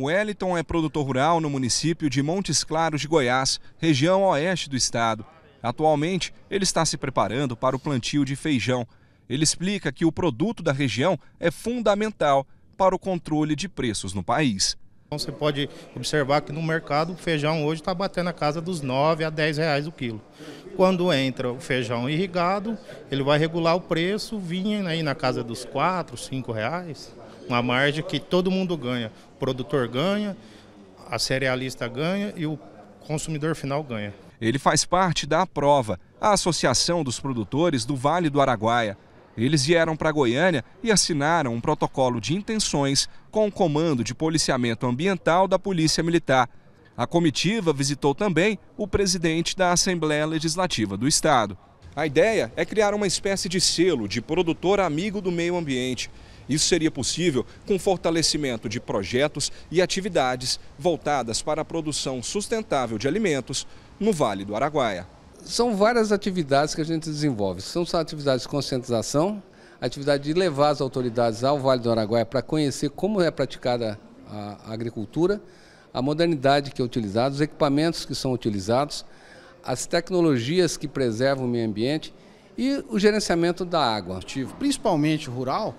O Wellington é produtor rural no município de Montes Claros de Goiás, região oeste do estado. Atualmente, ele está se preparando para o plantio de feijão. Ele explica que o produto da região é fundamental para o controle de preços no país. Então, você pode observar que no mercado o feijão hoje está batendo a casa dos 9 a 10 reais o quilo quando entra o feijão irrigado, ele vai regular o preço, vinha aí na casa dos quatro, cinco reais, uma margem que todo mundo ganha. O produtor ganha, a cerealista ganha e o consumidor final ganha. Ele faz parte da prova, a Associação dos Produtores do Vale do Araguaia. Eles vieram para Goiânia e assinaram um protocolo de intenções com o Comando de Policiamento Ambiental da Polícia Militar. A comitiva visitou também o presidente da Assembleia Legislativa do Estado. A ideia é criar uma espécie de selo de produtor amigo do meio ambiente. Isso seria possível com fortalecimento de projetos e atividades voltadas para a produção sustentável de alimentos no Vale do Araguaia. São várias atividades que a gente desenvolve. São atividades de conscientização, atividade de levar as autoridades ao Vale do Araguaia para conhecer como é praticada a agricultura, a modernidade que é utilizada, os equipamentos que são utilizados, as tecnologias que preservam o meio ambiente e o gerenciamento da água. Principalmente rural,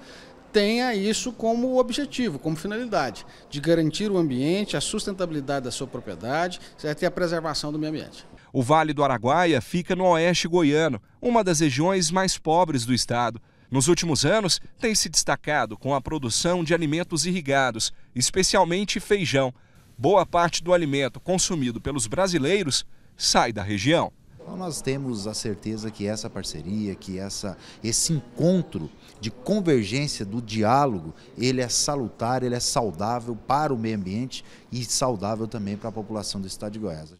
tenha isso como objetivo, como finalidade, de garantir o ambiente, a sustentabilidade da sua propriedade certo? e a preservação do meio ambiente. O Vale do Araguaia fica no oeste goiano, uma das regiões mais pobres do estado. Nos últimos anos, tem se destacado com a produção de alimentos irrigados, especialmente feijão boa parte do alimento consumido pelos brasileiros sai da região. Então, nós temos a certeza que essa parceria, que essa, esse encontro de convergência do diálogo, ele é salutar, ele é saudável para o meio ambiente e saudável também para a população do estado de Goiás.